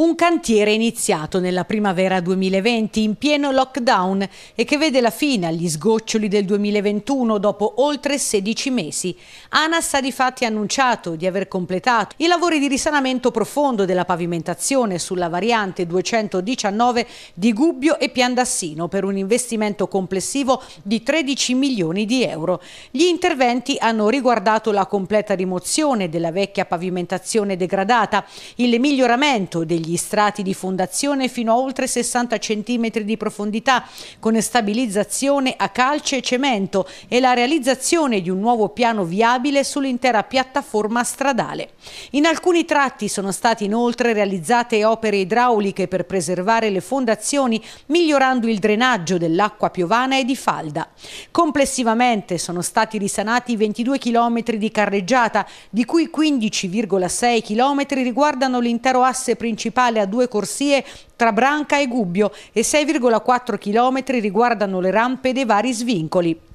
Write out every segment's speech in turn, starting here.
Un cantiere iniziato nella primavera 2020 in pieno lockdown e che vede la fine agli sgoccioli del 2021 dopo oltre 16 mesi. ANAS ha difatti annunciato di aver completato i lavori di risanamento profondo della pavimentazione sulla variante 219 di Gubbio e Piandassino per un investimento complessivo di 13 milioni di euro. Gli interventi hanno riguardato la completa rimozione della vecchia pavimentazione degradata, il miglioramento degli gli strati di fondazione fino a oltre 60 cm di profondità con stabilizzazione a calce e cemento e la realizzazione di un nuovo piano viabile sull'intera piattaforma stradale. In alcuni tratti sono state inoltre realizzate opere idrauliche per preservare le fondazioni migliorando il drenaggio dell'acqua piovana e di falda. Complessivamente sono stati risanati 22 km di carreggiata di cui 15,6 km riguardano l'intero asse principale principale a due corsie tra Branca e Gubbio e 6,4 km riguardano le rampe dei vari svincoli.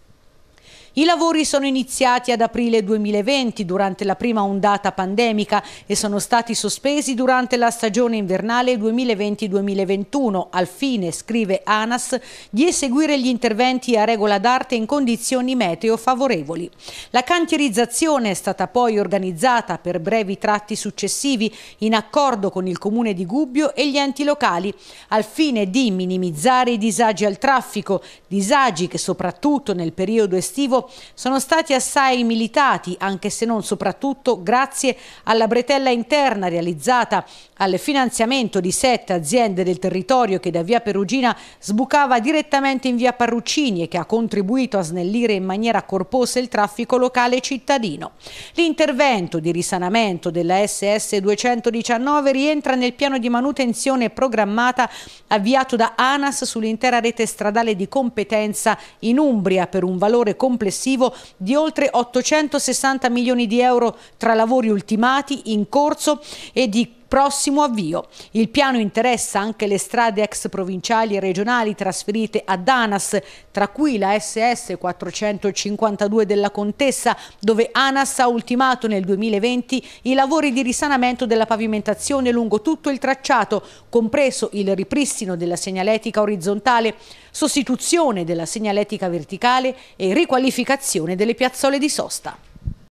I lavori sono iniziati ad aprile 2020 durante la prima ondata pandemica e sono stati sospesi durante la stagione invernale 2020-2021 al fine, scrive ANAS, di eseguire gli interventi a regola d'arte in condizioni meteo favorevoli. La cantierizzazione è stata poi organizzata per brevi tratti successivi in accordo con il comune di Gubbio e gli enti locali al fine di minimizzare i disagi al traffico, disagi che soprattutto nel periodo estivo sono stati assai militati, anche se non soprattutto grazie alla bretella interna realizzata al finanziamento di sette aziende del territorio che da via Perugina sbucava direttamente in via Parruccini e che ha contribuito a snellire in maniera corposa il traffico locale cittadino. L'intervento di risanamento della SS 219 rientra nel piano di manutenzione programmata avviato da ANAS sull'intera rete stradale di competenza in Umbria per un valore complessivo di oltre 860 milioni di euro tra lavori ultimati, in corso e di prossimo avvio. Il piano interessa anche le strade ex provinciali e regionali trasferite a Danas, tra cui la SS 452 della Contessa, dove ANAS ha ultimato nel 2020 i lavori di risanamento della pavimentazione lungo tutto il tracciato, compreso il ripristino della segnaletica orizzontale, sostituzione della segnaletica verticale e riqualificazione delle piazzole di sosta.